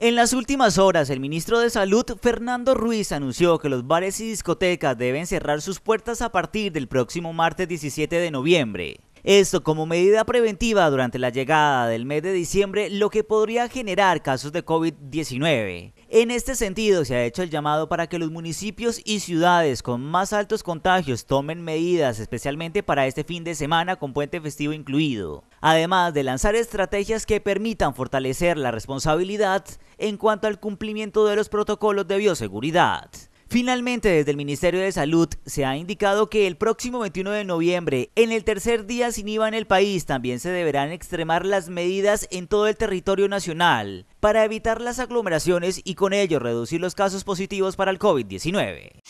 En las últimas horas, el ministro de Salud, Fernando Ruiz, anunció que los bares y discotecas deben cerrar sus puertas a partir del próximo martes 17 de noviembre. Esto como medida preventiva durante la llegada del mes de diciembre, lo que podría generar casos de COVID-19. En este sentido, se ha hecho el llamado para que los municipios y ciudades con más altos contagios tomen medidas especialmente para este fin de semana con puente festivo incluido, además de lanzar estrategias que permitan fortalecer la responsabilidad en cuanto al cumplimiento de los protocolos de bioseguridad. Finalmente, desde el Ministerio de Salud se ha indicado que el próximo 21 de noviembre, en el tercer día sin IVA en el país, también se deberán extremar las medidas en todo el territorio nacional para evitar las aglomeraciones y con ello reducir los casos positivos para el COVID-19.